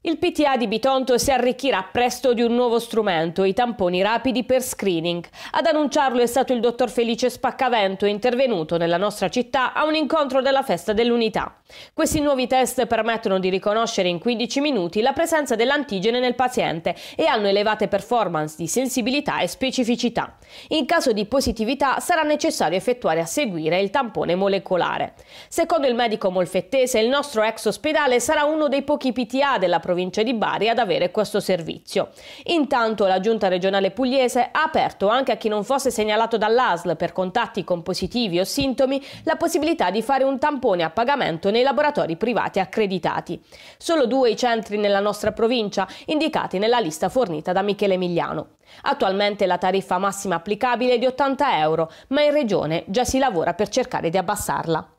Il PTA di Bitonto si arricchirà presto di un nuovo strumento, i tamponi rapidi per screening. Ad annunciarlo è stato il dottor Felice Spaccavento, intervenuto nella nostra città a un incontro della Festa dell'Unità. Questi nuovi test permettono di riconoscere in 15 minuti la presenza dell'antigene nel paziente e hanno elevate performance di sensibilità e specificità. In caso di positività sarà necessario effettuare a seguire il tampone molecolare. Secondo il medico molfettese, il nostro ex ospedale sarà uno dei pochi PTA della provincia di Bari ad avere questo servizio. Intanto la giunta regionale pugliese ha aperto anche a chi non fosse segnalato dall'ASL per contatti con positivi o sintomi la possibilità di fare un tampone a pagamento nei laboratori privati accreditati. Solo due i centri nella nostra provincia indicati nella lista fornita da Michele Emiliano. Attualmente la tariffa massima applicabile è di 80 euro, ma in regione già si lavora per cercare di abbassarla.